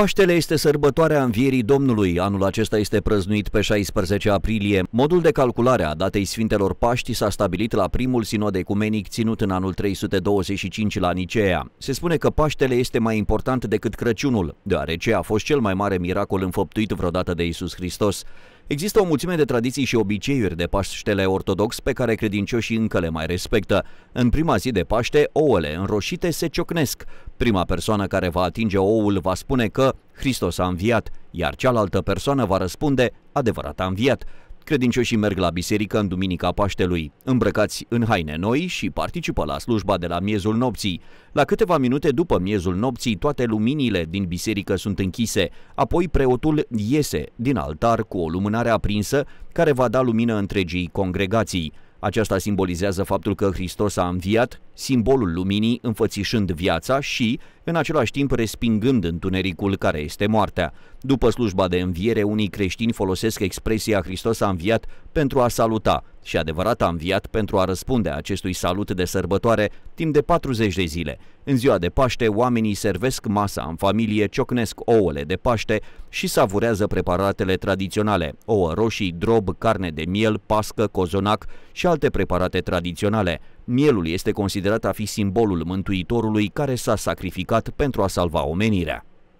Paștele este sărbătoarea învierii Domnului. Anul acesta este prăznuit pe 16 aprilie. Modul de calculare a datei Sfintelor Paști s-a stabilit la primul sinod ecumenic ținut în anul 325 la Nicea. Se spune că Paștele este mai important decât Crăciunul, deoarece a fost cel mai mare miracol înfăptuit vreodată de Isus Hristos. Există o mulțime de tradiții și obiceiuri de Paștele ortodox pe care credincioșii încă le mai respectă. În prima zi de Paște, ouăle înroșite se ciocnesc. Prima persoană care va atinge oul va spune că Hristos a înviat, iar cealaltă persoană va răspunde adevărat a înviat. Credincioșii merg la biserică în Duminica Paștelui, îmbrăcați în haine noi și participă la slujba de la miezul nopții. La câteva minute după miezul nopții, toate luminile din biserică sunt închise, apoi preotul iese din altar cu o lumânare aprinsă care va da lumină întregii congregații. Aceasta simbolizează faptul că Hristos a înviat, simbolul luminii înfățișând viața și în același timp respingând întunericul care este moartea. După slujba de înviere, unii creștini folosesc expresia Hristos a înviat pentru a saluta și adevărat a înviat pentru a răspunde acestui salut de sărbătoare timp de 40 de zile. În ziua de Paște, oamenii servesc masa în familie, ciocnesc ouăle de Paște și savurează preparatele tradiționale, ouă roșii, drob, carne de miel, pască, cozonac și alte preparate tradiționale. Mielul este considerat a fi simbolul Mântuitorului care s-a sacrificat pentru a salva omenirea.